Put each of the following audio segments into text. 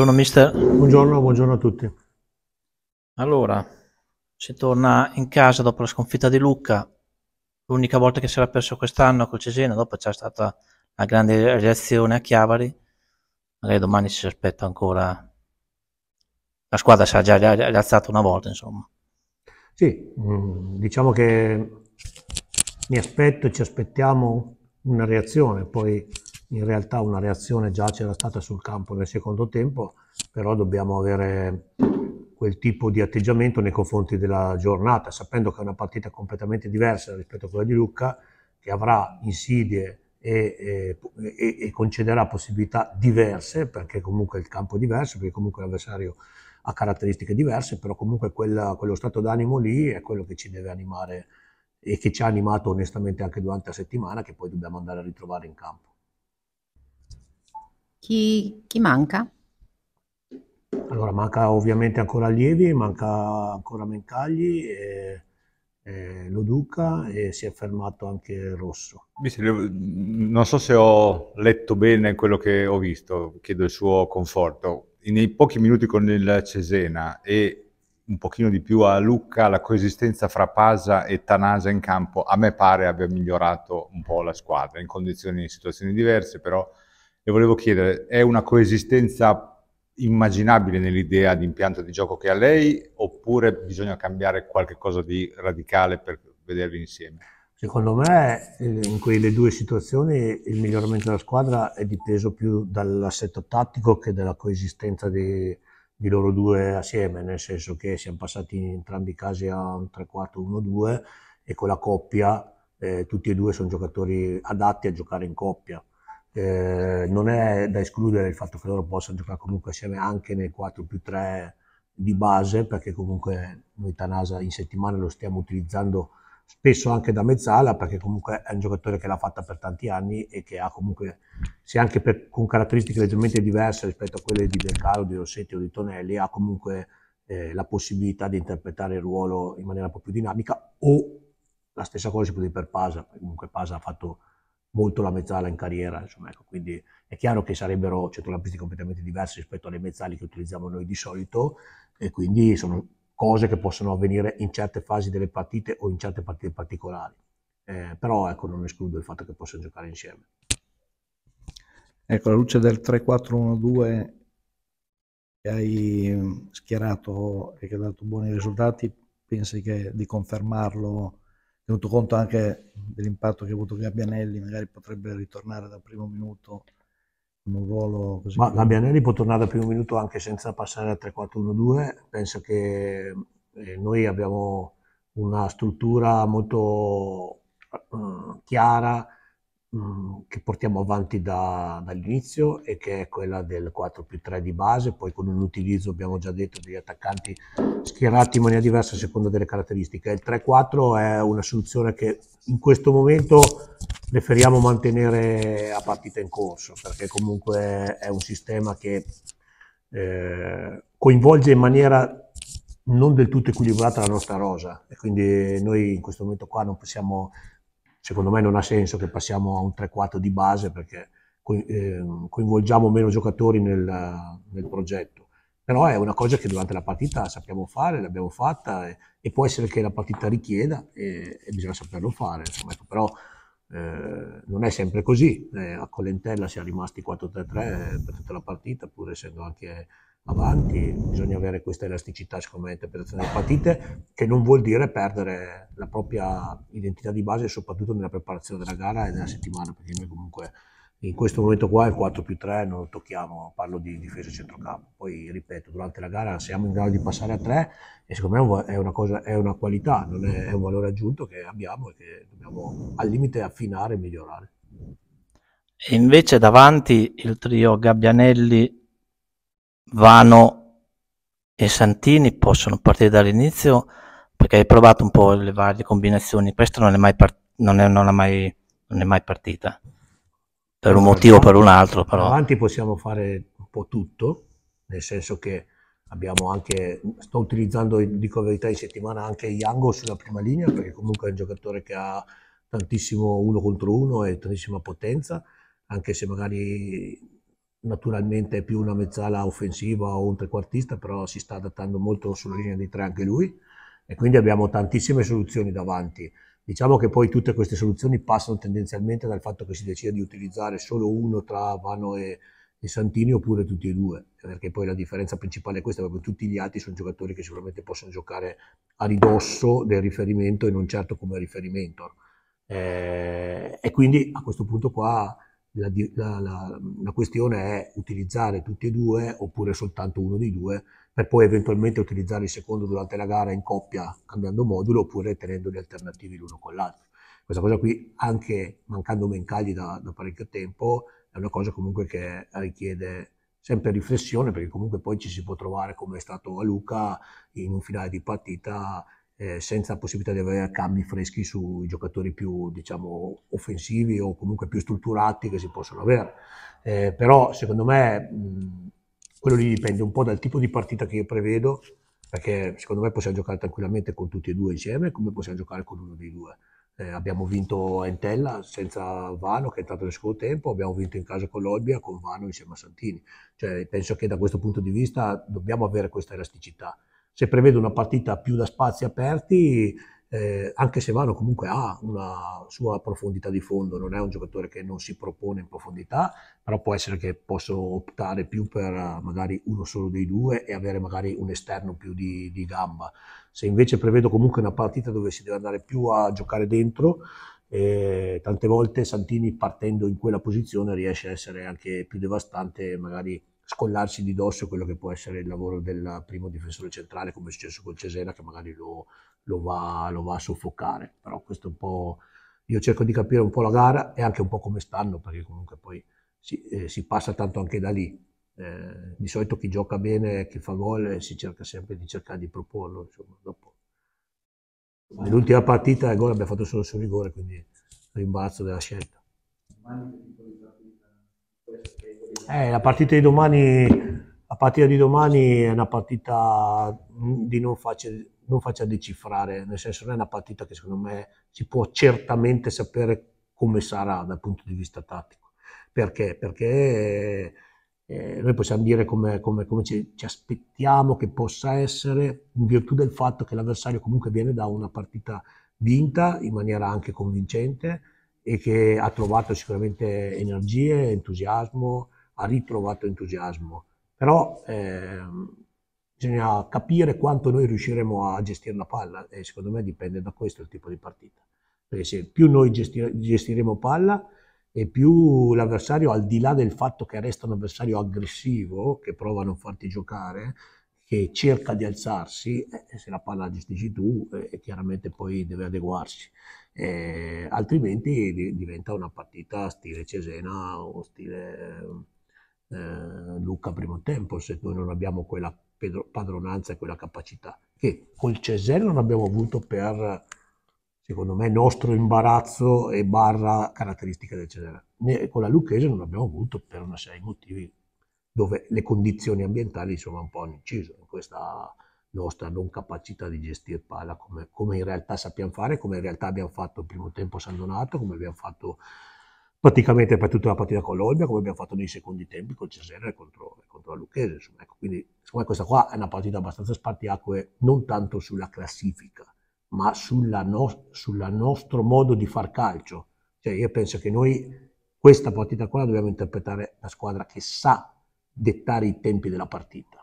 Buongiorno mister. Buongiorno, buongiorno, a tutti. Allora, si torna in casa dopo la sconfitta di Lucca, l'unica volta che si era perso quest'anno col Cesena, dopo c'è stata una grande reazione a Chiavari, magari domani si aspetta ancora, la squadra si è già rialzata una volta insomma. Sì, mm, diciamo che mi aspetto, e ci aspettiamo una reazione, poi in realtà una reazione già c'era stata sul campo nel secondo tempo, però dobbiamo avere quel tipo di atteggiamento nei confronti della giornata, sapendo che è una partita completamente diversa rispetto a quella di Lucca, che avrà insidie e, e, e, concederà possibilità diverse, perché comunque il campo è diverso, perché comunque l'avversario ha caratteristiche diverse, però comunque quella, quello stato d'animo lì è quello che ci deve animare e che ci ha animato onestamente anche durante la settimana, che poi dobbiamo andare a ritrovare in campo. Chi, chi manca? Allora, manca ovviamente ancora Lievi, manca ancora Mencagli, e, e Loduca e si è fermato anche Rosso. Non so se ho letto bene quello che ho visto, chiedo il suo conforto. Nei pochi minuti con il Cesena e un pochino di più a Lucca, la coesistenza fra Pasa e Tanasa in campo a me pare abbia migliorato un po' la squadra, in condizioni e situazioni diverse, però e volevo chiedere, è una coesistenza immaginabile nell'idea di impianto di gioco che ha lei oppure bisogna cambiare qualcosa di radicale per vederli insieme? Secondo me eh, in quelle due situazioni il miglioramento della squadra è dipeso più dall'assetto tattico che dalla coesistenza di, di loro due assieme, nel senso che siamo passati in entrambi i casi a un 3-4-1-2 e con la coppia eh, tutti e due sono giocatori adatti a giocare in coppia eh, non è da escludere il fatto che loro possano giocare comunque assieme anche nel 4 più 3 di base, perché comunque noi Tanasa in settimana lo stiamo utilizzando spesso anche da mezzala, perché comunque è un giocatore che l'ha fatta per tanti anni e che ha comunque, se anche per, con caratteristiche leggermente diverse rispetto a quelle di Delcaro, di Rossetti o di Tonelli, ha comunque eh, la possibilità di interpretare il ruolo in maniera un po' più dinamica o la stessa cosa si può dire per Pasa, comunque Pasa ha fatto molto la mezzala in carriera, insomma, ecco, quindi è chiaro che sarebbero centrocampisti completamente diversi rispetto alle mezzali che utilizziamo noi di solito e quindi sono cose che possono avvenire in certe fasi delle partite o in certe partite particolari. Eh, però ecco, non escludo il fatto che possano giocare insieme. Ecco, la luce del 3-4-1-2 che hai ehm, schierato e che ha dato buoni risultati, pensi che di confermarlo tenuto conto anche dell'impatto che ha avuto Gabbianelli, magari potrebbe ritornare dal primo minuto in un ruolo così. Ma Gabbianelli può tornare dal primo minuto anche senza passare al 3-4-1-2, penso che eh, noi abbiamo una struttura molto eh, chiara Mm, che portiamo avanti da, dall'inizio e che è quella del 4 più 3 di base, poi con un utilizzo, abbiamo già detto, degli attaccanti schierati in maniera diversa a seconda delle caratteristiche. Il 3-4 è una soluzione che in questo momento preferiamo mantenere a partita in corso, perché comunque è un sistema che eh, coinvolge in maniera non del tutto equilibrata la nostra rosa e quindi noi in questo momento qua non possiamo secondo me non ha senso che passiamo a un 3-4 di base perché ehm, coinvolgiamo meno giocatori nel, nel, progetto. Però è una cosa che durante la partita sappiamo fare, l'abbiamo fatta e, e può essere che la partita richieda e, e bisogna saperlo fare. Insomma, ecco, però eh, non è sempre così. Eh, a Colentella siamo rimasti 4-3-3 per tutta la partita, pur essendo anche avanti, bisogna avere questa elasticità secondo me interpretazione delle partite, che non vuol dire perdere la propria identità di base, soprattutto nella preparazione della gara e della settimana, perché noi comunque in questo momento qua il 4 più 3 non lo tocchiamo, parlo di difesa e centrocampo, poi ripeto, durante la gara siamo in grado di passare a 3 e secondo me è una, cosa, è una qualità, non è, è un valore aggiunto che abbiamo e che dobbiamo al limite affinare e migliorare. E invece davanti il trio Gabbianelli, Vano e Santini possono partire dall'inizio perché hai provato un po' le varie combinazioni, questa non è mai, part- non è, non è mai, non è mai partita, per un motivo o per un altro però. Avanti possiamo fare un po' tutto, nel senso che abbiamo anche, sto utilizzando, dico la verità, in settimana anche Yango sulla prima linea, perché comunque è un giocatore che ha tantissimo uno contro uno e tantissima potenza, anche se magari naturalmente è più una mezzala offensiva o un trequartista, però si sta adattando molto sulla linea dei tre anche lui e quindi abbiamo tantissime soluzioni davanti. Diciamo che poi tutte queste soluzioni passano tendenzialmente dal fatto che si decida di utilizzare solo uno tra Vano e, e Santini oppure tutti e due, perché poi la differenza principale è questa, perché tutti gli altri sono giocatori che sicuramente possono giocare a ridosso del riferimento e non certo come riferimento. Eh, e quindi a questo punto qua la, la, la, la, questione è utilizzare tutti e due oppure soltanto uno dei due per poi eventualmente utilizzare il secondo durante la gara in coppia cambiando modulo oppure tenendo gli alternativi l'uno con l'altro. Questa cosa qui, anche mancando Mencagli da, da parecchio tempo, è una cosa comunque che richiede sempre riflessione perché comunque poi ci si può trovare come è stato a Luca in un finale di partita eh, senza possibilità di avere cambi freschi sui giocatori più diciamo, offensivi o comunque più strutturati che si possono avere. Eh, però secondo me mh, quello lì dipende un po' dal tipo di partita che io prevedo, perché secondo me possiamo giocare tranquillamente con tutti e due insieme, come possiamo giocare con uno dei due. Eh, abbiamo vinto a Entella senza Vano che è entrato nel secondo tempo, abbiamo vinto in casa con l'Olbia con Vano insieme a Santini. Cioè, penso che da questo punto di vista dobbiamo avere questa elasticità se prevede una partita più da spazi aperti, eh, anche se Vano comunque ha una sua profondità di fondo, non è un giocatore che non si propone in profondità, però può essere che posso optare più per eh, magari uno solo dei due e avere magari un esterno più di, di gamba. Se invece prevedo comunque una partita dove si deve andare più a giocare dentro, eh, tante volte Santini partendo in quella posizione riesce a essere anche più devastante magari scollarsi di dosso quello che può essere il lavoro del primo difensore centrale, come è successo con Cesena, che magari lo, lo, va, lo va a soffocare. Però questo è un po' io cerco di capire un po' la gara e anche un po' come stanno, perché comunque poi si, eh, si passa tanto anche da lì. Eh, di solito chi gioca bene, chi fa gol, eh, si cerca sempre di cercare di proporlo. Insomma, dopo. Nell'ultima partita il gol abbiamo fatto solo sul rigore, quindi rimbalzo della scelta. Eh, la partita di domani la partita di domani è una partita di non faccia, non faccia decifrare, nel senso non è una partita che secondo me si può certamente sapere come sarà dal punto di vista tattico. Perché? Perché eh, noi possiamo dire come, come, come ci, ci, aspettiamo che possa essere, in virtù del fatto che l'avversario comunque viene da una partita vinta in maniera anche convincente e che ha trovato sicuramente energie, entusiasmo, ha ritrovato entusiasmo, però eh, bisogna capire quanto noi riusciremo a gestire la palla e secondo me dipende da questo il tipo di partita, perché se più noi gestir gestiremo palla e più l'avversario, al di là del fatto che resta un avversario aggressivo, che prova a non farti giocare, che cerca di alzarsi, eh, se la palla la gestisci tu, eh, chiaramente poi deve adeguarsi, eh, altrimenti di diventa una partita stile Cesena o stile eh, Luca primo tempo se noi non abbiamo quella padronanza e quella capacità che col Cesena non abbiamo avuto per secondo me nostro imbarazzo e barra caratteristica del Cesena né con la Lucchese non abbiamo avuto per una serie di motivi dove le condizioni ambientali insomma un po' hanno inciso in questa nostra non capacità di gestire palla come, come in realtà sappiamo fare come in realtà abbiamo fatto il primo tempo a San Donato come abbiamo fatto praticamente per tutta la partita con l'Olbia, come abbiamo fatto nei secondi tempi con Cesare e contro, contro la Lucchese. Insomma. Ecco, quindi, secondo me questa qua è una partita abbastanza spartiacque, non tanto sulla classifica, ma sul no, nostro modo di far calcio. Cioè, io penso che noi questa partita qua la dobbiamo interpretare la squadra che sa dettare i tempi della partita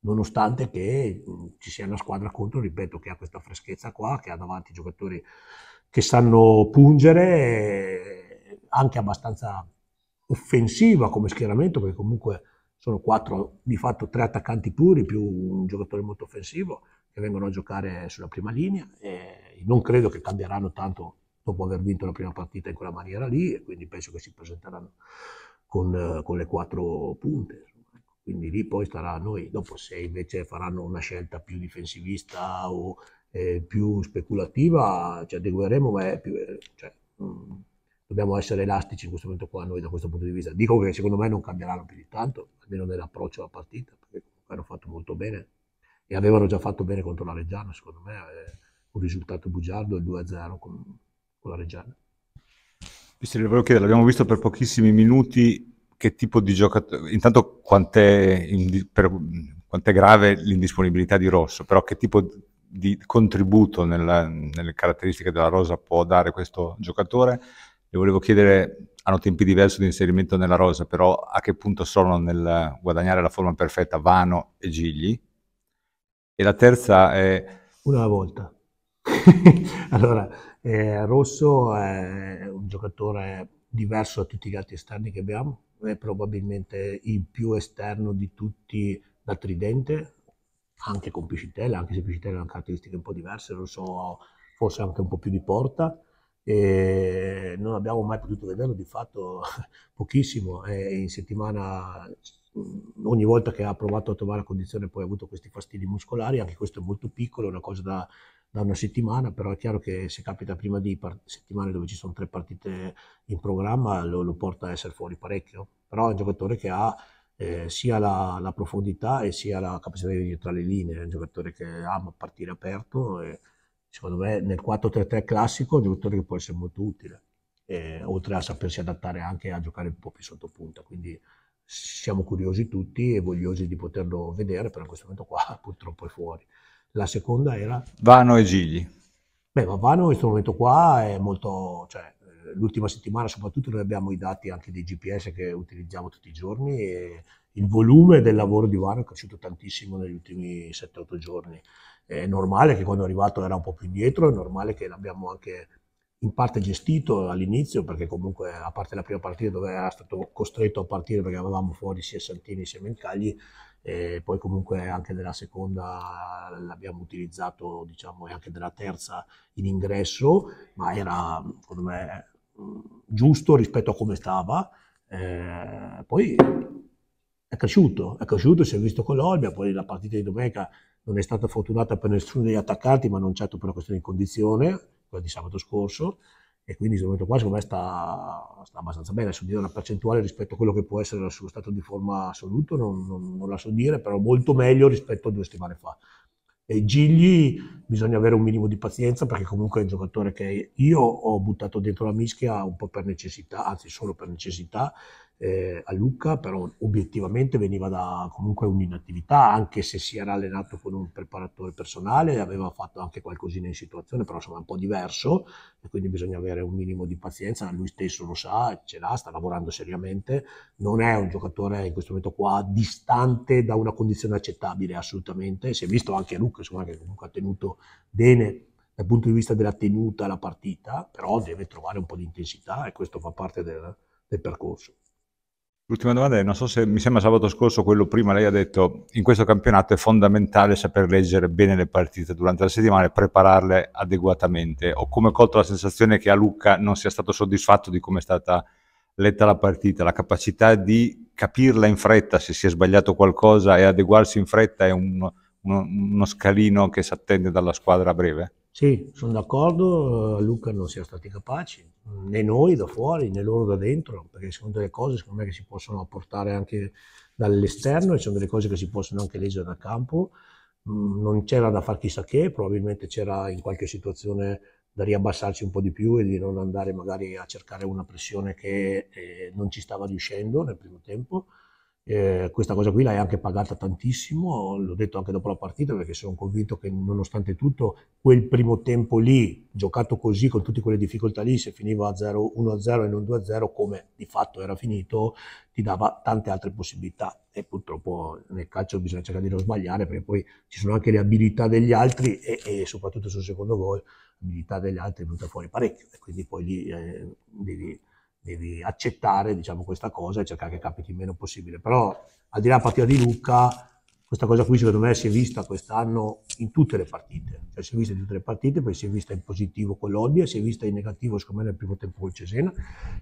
nonostante che mm, ci sia una squadra contro, ripeto, che ha questa freschezza qua, che ha davanti giocatori che sanno pungere anche abbastanza offensiva come schieramento, perché comunque sono quattro, di fatto tre attaccanti puri più un giocatore molto offensivo che vengono a giocare sulla prima linea e non credo che cambieranno tanto dopo aver vinto la prima partita in quella maniera lì e quindi penso che si presenteranno con, con le quattro punte. Ecco. Quindi lì poi starà a noi, dopo se invece faranno una scelta più difensivista o eh, più speculativa ci adegueremo, ma è più... Cioè, mh, mm, dobbiamo essere elastici in questo momento qua noi da questo punto di vista. Dico che secondo me non cambieranno più di tanto, almeno nell'approccio alla partita, perché comunque hanno fatto molto bene e avevano già fatto bene contro la Reggiana, secondo me è eh, un risultato bugiardo, il 2-0 con, con, la Reggiana. Visto volevo chiedere, l'abbiamo visto per pochissimi minuti, che tipo di giocatore, intanto quant'è, in, per, quant'è grave l'indisponibilità di Rosso, però che tipo di contributo nella, nelle caratteristiche della Rosa può dare questo giocatore le volevo chiedere, hanno tempi diversi di inserimento nella rosa, però a che punto sono nel guadagnare la forma perfetta Vano e Gigli? E la terza è... Una volta. allora, eh, Rosso è un giocatore diverso da tutti gli altri esterni che abbiamo, è probabilmente il più esterno di tutti da tridente, anche con Piscitella, anche se Piscitella ha caratteristiche un po' diverse, non so, forse anche un po' più di porta, e non abbiamo mai potuto vederlo, di fatto pochissimo, e in settimana mm, ogni volta che ha provato a trovare la condizione poi ha avuto questi fastidi muscolari, anche questo è molto piccolo, è una cosa da, da una settimana, però è chiaro che se capita prima di settimane dove ci sono tre partite in programma lo, lo porta a essere fuori parecchio, però è un giocatore che ha eh, sia la, la, profondità e sia la capacità di venire tra le linee, è un giocatore che ama partire aperto. E, secondo me nel 4-3-3 classico è un giocatore che può essere molto utile, e, oltre a sapersi adattare anche a giocare un po' più sotto punta, quindi siamo curiosi tutti e vogliosi di poterlo vedere, però in questo momento qua purtroppo è fuori. La seconda era... Vano e Gigli. Beh, Vano in questo momento qua è molto, cioè, l'ultima settimana soprattutto noi abbiamo i dati anche dei GPS che utilizziamo tutti i giorni e il volume del lavoro di Vano è cresciuto tantissimo negli ultimi 7-8 giorni. È normale che quando è arrivato era un po' più indietro, è normale che l'abbiamo anche in parte gestito all'inizio perché comunque a parte la prima partita dove era stato costretto a partire perché avevamo fuori sia Santini sia Mencagli e poi comunque anche nella seconda l'abbiamo utilizzato diciamo e anche della terza in ingresso ma era secondo me giusto rispetto a come stava, eh, poi è cresciuto, è cresciuto, si è visto con l'Olbia, poi la partita di domenica non è stata fortunata per nessuno degli attaccanti, ma non certo per una questione di condizione, quella di sabato scorso, e quindi questo momento qua secondo me sta, sta abbastanza bene, adesso dire una percentuale rispetto a quello che può essere il suo stato di forma assoluto non, non, non la so dire, però molto meglio rispetto a due settimane fa. E Gigli bisogna avere un minimo di pazienza perché comunque è un giocatore che io ho buttato dentro la mischia un po' per necessità, anzi solo per necessità, eh, a Lucca, però obiettivamente veniva da comunque un'inattività, anche se si era allenato con un preparatore personale, aveva fatto anche qualcosina in situazione, però insomma è un po' diverso, e quindi bisogna avere un minimo di pazienza, lui stesso lo sa, ce l'ha, sta lavorando seriamente, non è un giocatore in questo momento qua distante da una condizione accettabile assolutamente, si è visto anche a Lucca, insomma, che comunque ha tenuto bene dal punto di vista della tenuta la partita, però deve trovare un po' di intensità e questo fa parte del, del percorso. L'ultima domanda è, non so se mi sembra sabato scorso, quello prima lei ha detto, in questo campionato è fondamentale saper leggere bene le partite durante la settimana e prepararle adeguatamente. Ho come colto la sensazione che a Lucca non sia stato soddisfatto di come è stata letta la partita, la capacità di capirla in fretta se si è sbagliato qualcosa e adeguarsi in fretta è un, uno, uno scalino che si attende dalla squadra a breve? Sì, sono d'accordo, eh, Luca non siamo stati capaci, mm, né noi da fuori, né loro da dentro, perché secondo delle cose secondo me che si possono apportare anche dall'esterno e sono delle cose che si possono anche leggere da campo, mm, non c'era da far chissà che, probabilmente c'era in qualche situazione da riabbassarci un po' di più e di non andare magari a cercare una pressione che eh, non ci stava riuscendo nel primo tempo, eh, questa cosa qui l'hai anche pagata tantissimo, l'ho detto anche dopo la partita perché sono convinto che nonostante tutto quel primo tempo lì, giocato così con tutte quelle difficoltà lì, se finiva 1-0 e non 2-0 come di fatto era finito, ti dava tante altre possibilità e purtroppo nel calcio bisogna cercare di non sbagliare perché poi ci sono anche le abilità degli altri e, e soprattutto sul secondo gol l'abilità degli altri è venuta fuori parecchio e quindi poi lì eh, devi devi accettare diciamo, questa cosa e cercare che capiti il meno possibile. Però al di là della partita di Lucca, questa cosa qui secondo me si è vista quest'anno in tutte le partite, cioè si è vista in tutte le partite, poi si è vista in positivo con l'Olbia, si è vista in negativo secondo me nel primo tempo con il Cesena,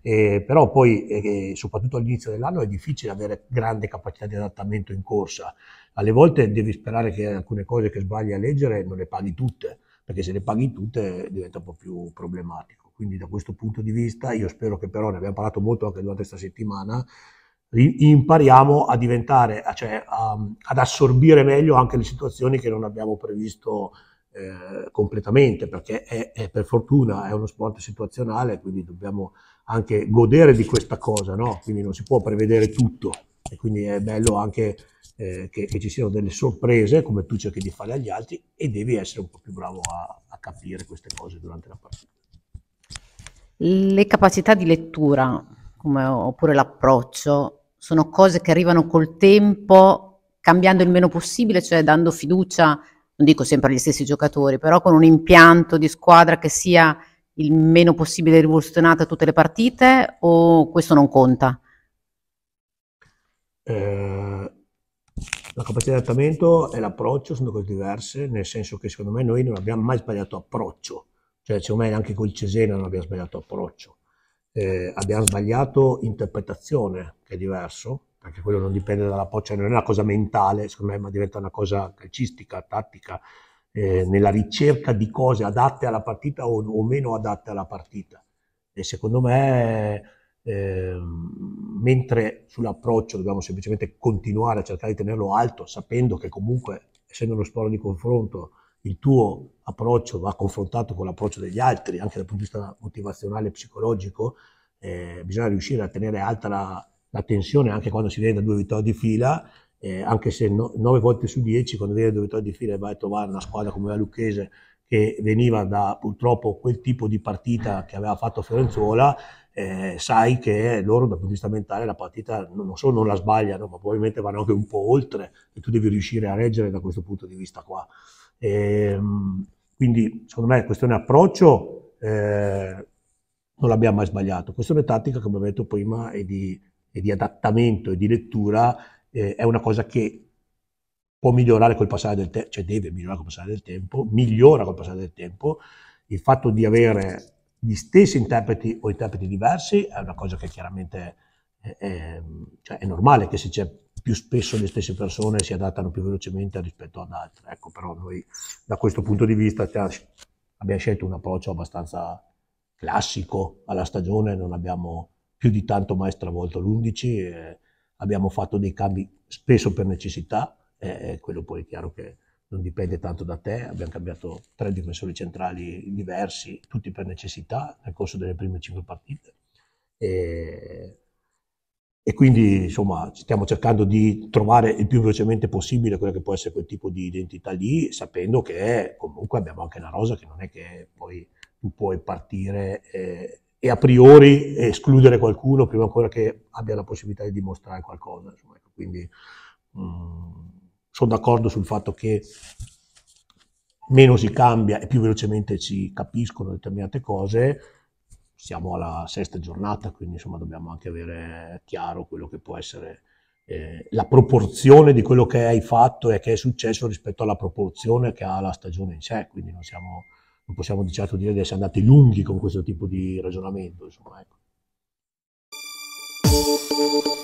eh, però poi eh, soprattutto all'inizio dell'anno è difficile avere grande capacità di adattamento in corsa, alle volte devi sperare che alcune cose che sbagli a leggere non le paghi tutte, perché se le paghi tutte diventa un po' più problematico. Quindi da questo punto di vista io spero che però, ne abbiamo parlato molto anche durante questa settimana, impariamo a diventare, cioè a, ad assorbire meglio anche le situazioni che non abbiamo previsto eh, completamente, perché è, è, per fortuna è uno sport situazionale, quindi dobbiamo anche godere di questa cosa, no? quindi non si può prevedere tutto e quindi è bello anche eh, che, che, ci siano delle sorprese come tu cerchi di fare agli altri e devi essere un po' più bravo a, a capire queste cose durante la partita. Le capacità di lettura come, oppure l'approccio sono cose che arrivano col tempo cambiando il meno possibile, cioè dando fiducia, non dico sempre agli stessi giocatori, però con un impianto di squadra che sia il meno possibile rivoluzionato a tutte le partite o questo non conta? Eh, la capacità di adattamento e l'approccio sono cose diverse, nel senso che secondo me noi non abbiamo mai sbagliato approccio cioè, secondo me anche col Cesena non abbiamo sbagliato approccio. Eh, abbiamo sbagliato interpretazione, che è diverso, perché quello non dipende dalla cioè non è una cosa mentale, secondo me, ma diventa una cosa calcistica, tattica, eh, nella ricerca di cose adatte alla partita o, o, meno adatte alla partita. E secondo me, eh, mentre sull'approccio dobbiamo semplicemente continuare a cercare di tenerlo alto, sapendo che comunque, essendo uno sport di confronto, il tuo approccio va confrontato con l'approccio degli altri, anche dal punto di vista motivazionale e psicologico, eh, bisogna riuscire a tenere alta la, la tensione anche quando si viene da due vittorie di fila, eh, anche se no, 9 volte su dieci, quando viene da due vittorie di fila e vai a trovare una squadra come la Lucchese che veniva da purtroppo quel tipo di partita che aveva fatto Fiorenzuola, eh, sai che loro dal punto di vista mentale la partita non solo non la sbagliano, ma probabilmente vanno anche un po' oltre e tu devi riuscire a reggere da questo punto di vista qua. E, ehm, quindi, secondo me, questione approccio eh, non l'abbiamo mai sbagliato. Questione tattica, come ho detto prima, e di, e di adattamento e di lettura, eh, è una cosa che può migliorare col passare del tempo, cioè deve migliorare col passare del tempo, migliora col passare del tempo. Il fatto di avere gli stessi interpreti o interpreti diversi è una cosa che chiaramente è, è, cioè è normale che se c'è più spesso le stesse persone si adattano più velocemente rispetto ad altre. Ecco, però noi da questo punto di vista abbiamo scelto un approccio abbastanza classico alla stagione, non abbiamo più di tanto mai stravolto l'11, eh, abbiamo fatto dei cambi spesso per necessità, e eh, eh, quello poi è chiaro che non dipende tanto da te, abbiamo cambiato tre difensori centrali diversi, tutti per necessità nel corso delle prime cinque partite. E e quindi insomma stiamo cercando di trovare il più velocemente possibile quello che può essere quel tipo di identità lì, sapendo che comunque abbiamo anche una rosa che non è che poi tu puoi partire eh, e a priori escludere qualcuno prima ancora che abbia la possibilità di dimostrare qualcosa. Insomma, ecco, quindi mm, sono d'accordo sul fatto che meno si cambia e più velocemente si capiscono determinate cose, siamo alla sesta giornata, quindi insomma dobbiamo anche avere chiaro quello che può essere eh, la proporzione di quello che hai fatto e che è successo rispetto alla proporzione che ha la stagione in sé, quindi non, siamo, non possiamo di certo dire di essere andati lunghi con questo tipo di ragionamento. Insomma, ecco.